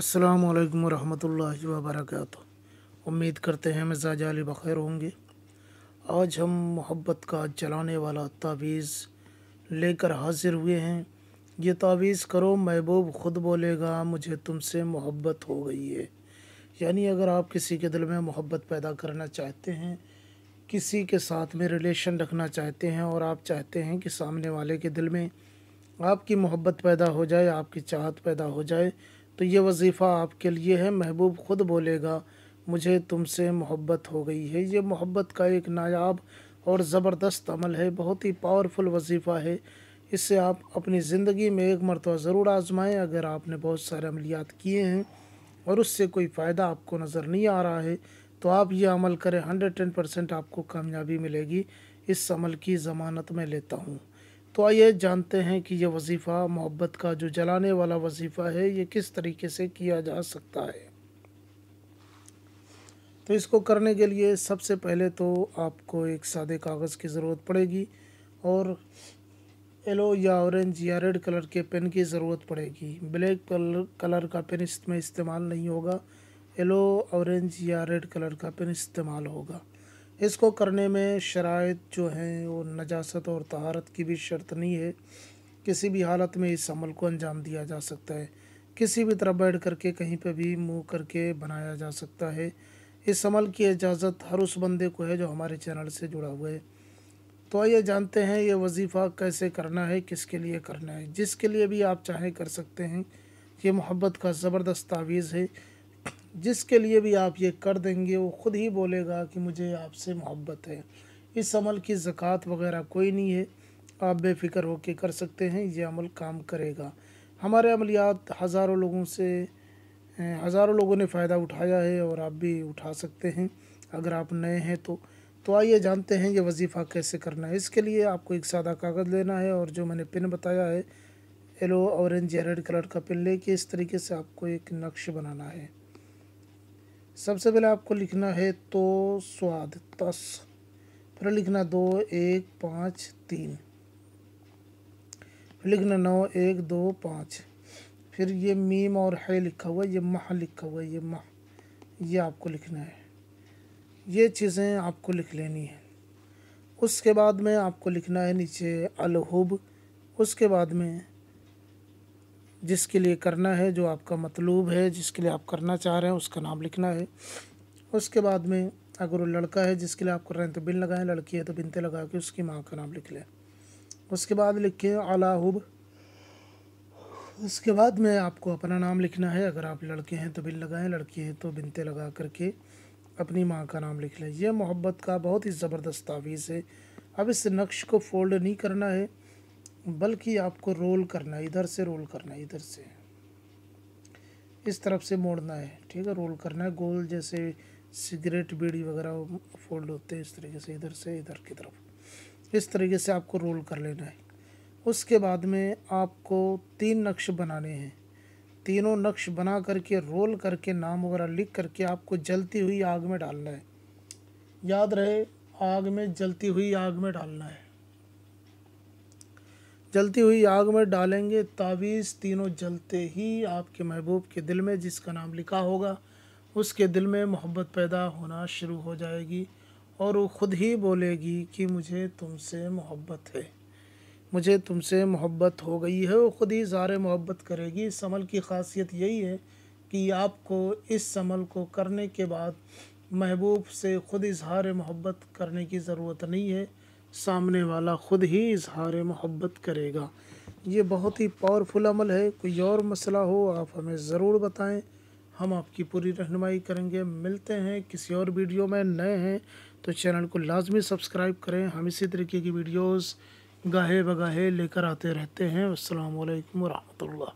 अस्सलाम वालेकुम रहमतुल्लाहि व बरकातहू उम्मीद करते हैं मिजाज अली बखैर होंगे आज हम मोहब्बत का चलाने वाला तावीज़ लेकर हाजिर हुए हैं ये तावीज़ करो महबूब ख़ुद बोलेगा मुझे तुमसे मोहब्बत हो गई है यानी अगर आप किसी के दिल में मोहब्बत पैदा करना चाहते हैं किसी के साथ में रिलेशन रखना चाहते हैं और आप चाहते हैं कि सामने वाले के दिल में आपकी मोहब्बत पैदा हो जाए आपकी चाहत पैदा हो जाए तो ये वजीफ़ा आपके लिए है महबूब ख़ुद बोलेगा मुझे तुमसे मोहब्बत हो गई है ये मोहब्बत का एक नायाब और ज़बरदस्त अमल है बहुत ही पावरफुल वजीफ़ा है इससे आप अपनी ज़िंदगी में एक मरतबा ज़रूर आजमाएं अगर आपने बहुत सारे अमलियात किए हैं और उससे कोई फ़ायदा आपको नज़र नहीं आ रहा है तो आप ये अमल करें हंड्रेड टेन परसेंट आपको कामयाबी मिलेगी इस अमल की ज़मानत मैं लेता हूँ तो आइए जानते हैं कि यह वजीफ़ा मोहब्बत का जो जलाने वाला वजीफ़ा है ये किस तरीके से किया जा सकता है तो इसको करने के लिए सबसे पहले तो आपको एक सादे कागज़ की ज़रूरत पड़ेगी और येलो या ऑरेंज या रेड कलर के पेन की ज़रूरत पड़ेगी ब्लैक कलर कलर का पेन इसमें इस्तेमाल नहीं होगा येलो ऑरेंज या रेड कलर का पेन इस्तेमाल होगा इसको करने में शराइ जो हैं वो नजास्त और तहारत की भी शर्त नहीं है किसी भी हालत में इस अमल को अंजाम दिया जा सकता है किसी भी तरह बैठ करके कहीं पर भी मुँह करके बनाया जा सकता है इस अमल की इजाज़त हर उस बंदे को है जो हमारे चैनल से जुड़ा हुआ है तो आइए जानते हैं ये वजीफ़ा कैसे करना है किसके लिए करना है जिसके लिए भी आप चाहें कर सकते हैं ये मोहब्बत का ज़बरदस्त तावीज़ है जिसके लिए भी आप ये कर देंगे वो ख़ुद ही बोलेगा कि मुझे आपसे मोहब्बत है इस अमल की ज़क़़त वगैरह कोई नहीं है आप बेफिक्र होकर कर सकते हैं ये अमल काम करेगा हमारे अमलियात हज़ारों लोगों से हज़ारों लोगों ने फ़ायदा उठाया है और आप भी उठा सकते हैं अगर आप नए हैं तो तो आइए जानते हैं ये वजीफ़ा कैसे करना है इसके लिए आपको एक सादा कागज़ लेना है और जो मैंने पिन बताया है येलो ऑरेंज या रेड कलर का पिन लेके इस तरीके से आपको एक नक्श बनाना है सबसे पहले आपको लिखना है तो स्वाद तस फिर लिखना दो एक पाँच तीन फिर लिखना नौ एक दो पाँच फिर ये मीम और है लिखा हुआ ये माह लिखा हुआ ये माह ये आपको लिखना है ये चीज़ें आपको लिख लेनी है उसके बाद में आपको लिखना है नीचे अलहुब उसके बाद में जिसके लिए करना है जो आपका मतलूब है जिसके लिए आप करना चाह रहे हैं उसका नाम लिखना है उसके बाद में अगर वो लड़का है जिसके लिए आप कर रहे हैं तो बिन लगाएं लड़की है तो बिनते लगा के उसकी माँ का नाम लिख लें उसके बाद लिखें अलाहुब उसके बाद में आपको अपना नाम लिखना है अगर आप लड़के हैं तो बिन लगाएं लड़की हैं तो बिनते लगा करके अपनी माँ का नाम लिख लें यह मोहब्बत का बहुत ही ज़बरदस्त तावीज़ है अब इस नक्श को फोल्ड नहीं करना है बल्कि आपको रोल करना है इधर से रोल करना है इधर से इस तरफ से मोड़ना है ठीक है रोल करना है गोल जैसे सिगरेट बीड़ी वगैरह फोल्ड होते हैं इस तरीके से इधर से इधर की तरफ इस तरीके से आपको रोल कर लेना है उसके बाद में आपको तीन नक्श बनाने हैं तीनों नक्श बना करके रोल करके नाम वगैरह लिख करके आपको जलती हुई आग में डालना है याद रहे आग में जलती हुई आग में डालना है जलती हुई आग में डालेंगे तावीज़ तीनों जलते ही आपके महबूब के दिल में जिसका नाम लिखा होगा उसके दिल में मोहब्बत पैदा होना शुरू हो जाएगी और वो ख़ुद ही बोलेगी कि मुझे तुमसे मोहब्बत है मुझे तुमसे मोहब्बत हो गई है वो ख़ुद ही ज़ार मोहब्बत करेगी इस अमल की खासियत यही है कि आपको इस अमल को करने के बाद महबूब से ख़ुद इजहार मोहब्बत करने की ज़रूरत नहीं है सामने वाला ख़ुद ही इजहार मोहब्बत करेगा ये बहुत ही पावरफुल अमल है कोई और मसला हो आप हमें ज़रूर बताएं हम आपकी पूरी रहनुमाई करेंगे मिलते हैं किसी और वीडियो में नए हैं तो चैनल को लाजमी सब्सक्राइब करें हम इसी तरीके की वीडियोज़ गाहे बगाहे लेकर आते रहते हैं अल्लाम वरहमल